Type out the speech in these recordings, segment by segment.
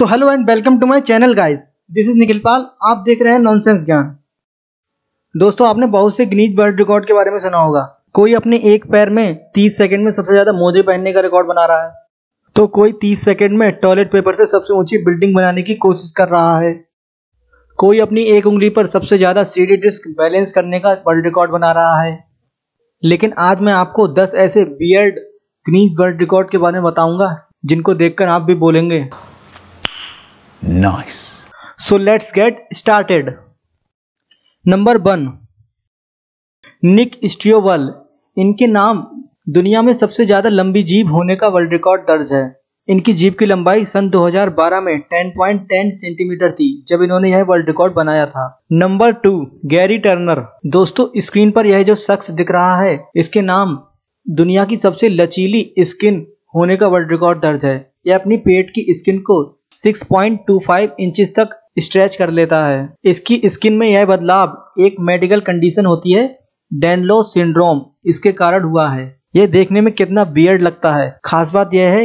So hello and welcome to my channel guys this is Nikhil Pal आप देख रहे हैं नॉनसेंस ज्ञान दोस्तों आपने बहुत से गिनीज वर्ल्ड रिकॉर्ड के बारे में सुना होगा कोई अपने एक पैर में 30 सेकंड में सबसे ज्यादा मोजे पहनने का रिकॉर्ड बना रहा है तो कोई 30 सेकंड में टॉयलेट पेपर से सबसे ऊंची बिल्डिंग बनाने की कोशिश कर रहा है कोई अपनी एक उंगली पर सबसे ज्यादा सीडी डिस्क बैलेंस करने का वर्ल्ड रिकॉर्ड बना रहा है लेकिन आज मैं आपको दस ऐसे बियर्ड गिनीज वर्ल्ड रिकॉर्ड के बारे में बताऊंगा जिनको देखकर आप भी बोलेंगे Nice. So let's get started. number 1 nick स्टियोवल इनके नाम दुनिया में सबसे ज़्यादा लंबी जीभ होने का वर्ल्ड रिकॉर्ड दर्ज है इनकी जीभ की लंबाई सन 2012 में 10.10 सेंटीमीटर थी जब इन्होंने यह वर्ल्ड रिकॉर्ड बनाया था नंबर टू गैरी टर्नर दोस्तों स्क्रीन पर यह जो शख्स दिख रहा है इसके नाम दुनिया की सबसे लचीली स्किन होने का वर्ल्ड रिकॉर्ड दर्ज है यह अपनी पेट की स्किन को 6.25 इंचेस तक स्ट्रेच कर लेता है इसकी स्किन में यह बदलाव एक मेडिकल कंडीशन होती है डेनलो सिंड्रोम इसके कारण हुआ है यह देखने में कितना बियर्ड लगता है खास बात यह है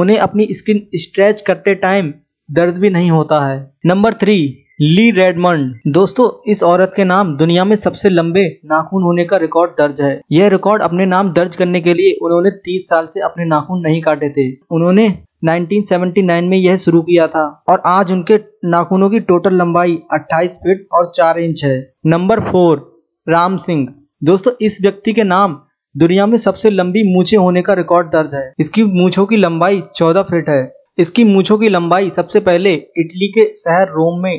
उन्हें अपनी स्किन स्ट्रेच करते टाइम दर्द भी नहीं होता है नंबर थ्री ली रेडमंड दोस्तों इस औरत के नाम दुनिया में सबसे लंबे नाखून होने का रिकॉर्ड दर्ज है यह रिकॉर्ड अपने नाम दर्ज करने के लिए उन्होंने 30 साल से अपने नाखून नहीं काटे थे उन्होंने 1979 में यह शुरू किया था और आज उनके नाखूनों की टोटल लंबाई 28 फीट और 4 इंच है नंबर फोर राम सिंह दोस्तों इस व्यक्ति के नाम दुनिया में सबसे लंबी मूछे होने का रिकॉर्ड दर्ज है इसकी मूछों की लंबाई 14 फीट है इसकी मूछों की लंबाई सबसे पहले इटली के शहर रोम में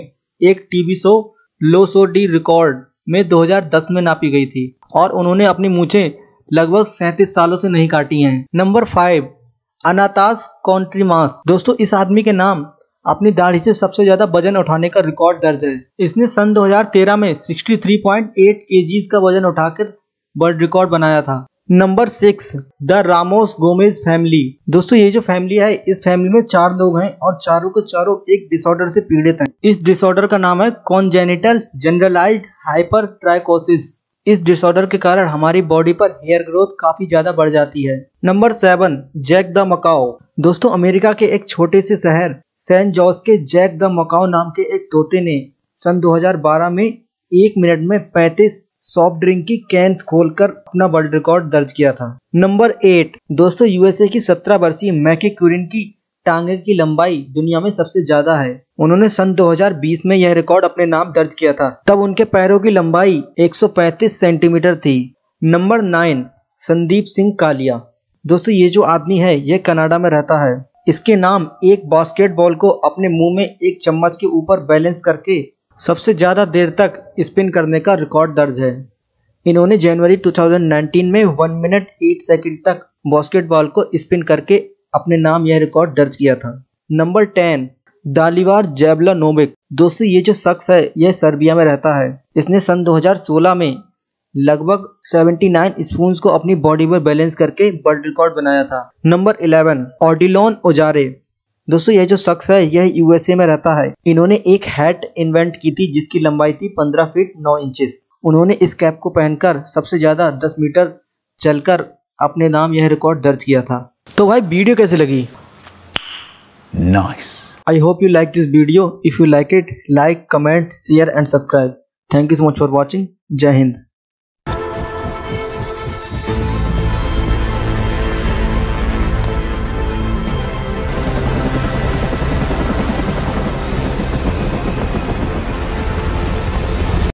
एक टीवी शो लोसो डी रिकॉर्ड में 2010 में नापी गई थी और उन्होंने अपनी मूछे लगभग सैतीस सालों से नहीं काटी हैं नंबर फाइव अनाताज कॉन्ट्रीमास दोस्तों इस आदमी के नाम अपनी दाढ़ी से सबसे ज्यादा वजन उठाने का रिकॉर्ड दर्ज है इसने सन 2013 में 63.8 केजीज का वजन उठाकर वर्ल्ड रिकॉर्ड बनाया था number six the Ramos Gomez family दोस्तों ये जो फैमिली है इस फैमिली में चार लोग हैं और चारों के चारों एक डिसऑर्डर से पीड़ित हैं। इस डिसऑर्डर का नाम है कॉन्जेनिटल जनरलाइज हाइपर ट्राइकोसिस इस डिसऑर्डर के कारण हमारी बॉडी पर हेयर ग्रोथ काफी ज्यादा बढ़ जाती है number seven Jack the Macao दोस्तों अमेरिका के एक छोटे से शहर सैन जॉर्ज के जैक द मकाओ नाम के एक तोते ने सन 2012 में एक मिनट में 35 सॉफ्ट ड्रिंक की कैंस खोलकर अपना वर्ल्ड रिकॉर्ड दर्ज किया था नंबर एट दोस्तों यूएसए की 17 वर्षीय मैकी क्यूरिन की टांगे की लंबाई दुनिया में सबसे ज्यादा है उन्होंने सन 2020 में यह रिकॉर्ड अपने नाम दर्ज किया था तब उनके पैरों की लंबाई 135 सेंटीमीटर थी नंबर नाइन संदीप सिंह कालिया दोस्तों ये जो आदमी है ये कनाडा में रहता है इसके नाम एक बास्केटबॉल को अपने मुंह में एक चम्मच के ऊपर बैलेंस करके सबसे ज़्यादा देर तक स्पिन करने का रिकॉर्ड दर्ज है इन्होंने जनवरी 2019 में वन मिनट एट सेकंड तक बास्केटबॉल को स्पिन करके अपने नाम यह रिकॉर्ड दर्ज किया था नंबर टेन दालीवार जैबला नोबिक दोस्तों ये जो शख्स है यह सर्बिया में रहता है इसने सन 2016 में लगभग 79 स्पून को अपनी बॉडी पर बैलेंस करके वर्ल्ड रिकॉर्ड बनाया था नंबर 11 ऑडिलोन ओजारे दोस्तों यह जो शख्स है यह यूएसए में रहता है इन्होंने एक हैट इन्वेंट की थी जिसकी लंबाई थी 15 फीट 9 इंचेस उन्होंने इस कैप को पहनकर सबसे ज्यादा 10 मीटर चलकर अपने नाम यह रिकॉर्ड दर्ज किया था तो भाई वीडियो कैसे लगी nice I hope you like this video if you like it like comment share and subscribe thank you so much for watching जय हिंद